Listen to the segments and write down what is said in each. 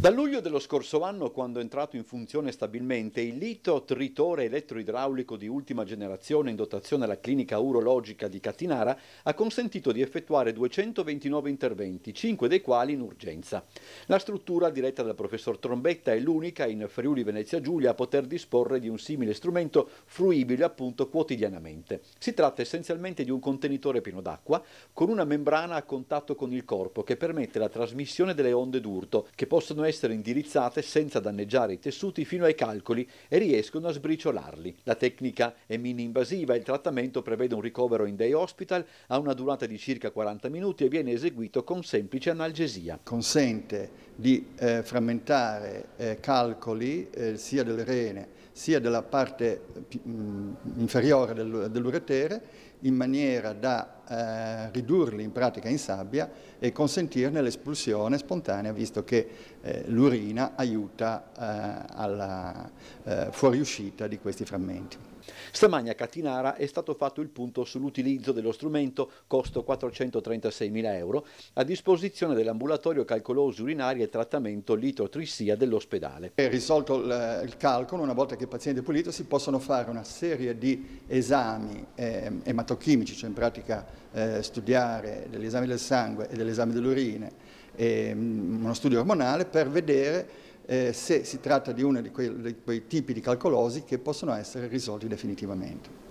Da luglio dello scorso anno, quando è entrato in funzione stabilmente il lito tritore elettroidraulico di ultima generazione in dotazione alla clinica urologica di Catinara, ha consentito di effettuare 229 interventi, 5 dei quali in urgenza. La struttura diretta dal professor Trombetta è l'unica in Friuli Venezia Giulia a poter disporre di un simile strumento fruibile appunto quotidianamente. Si tratta essenzialmente di un contenitore pieno d'acqua con una membrana a contatto con il corpo che permette la trasmissione delle onde d'urto che possono essere essere indirizzate senza danneggiare i tessuti fino ai calcoli e riescono a sbriciolarli. La tecnica è mini-invasiva e il trattamento prevede un ricovero in day hospital, ha una durata di circa 40 minuti e viene eseguito con semplice analgesia. Consente di eh, frammentare eh, calcoli eh, sia del rene sia della parte mh, mm, inferiore del, dell'uretere in maniera da eh, ridurli in pratica in sabbia e consentirne l'espulsione spontanea visto che eh, l'urina aiuta eh, alla eh, fuoriuscita di questi frammenti. Stamagna a Catinara è stato fatto il punto sull'utilizzo dello strumento, costo 436.000 euro, a disposizione dell'ambulatorio calcolosi urinari e trattamento litotrisia dell'ospedale. È risolto il calcolo, una volta che il paziente è pulito si possono fare una serie di esami eh, ematochimici, cioè in pratica eh, studiare degli esami del sangue e dell'esame dell'urine, mm, uno studio ormonale per vedere eh, se si tratta di uno di di quei tipi di calcolosi che possono essere risolti definitivamente.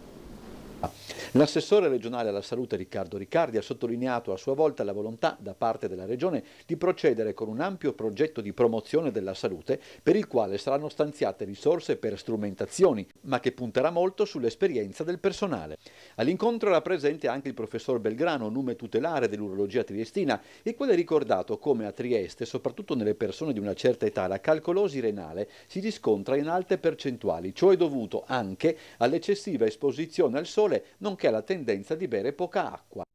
L'assessore regionale alla salute Riccardo Riccardi ha sottolineato a sua volta la volontà da parte della Regione di procedere con un ampio progetto di promozione della salute per il quale saranno stanziate risorse per strumentazioni, ma che punterà molto sull'esperienza del personale. All'incontro era presente anche il professor Belgrano, nome tutelare dell'urologia triestina, e quello è ricordato come a Trieste, soprattutto nelle persone di una certa età, la calcolosi renale si riscontra in alte percentuali, ciò è dovuto anche all'eccessiva esposizione al sole, nonché che ha la tendenza di bere poca acqua.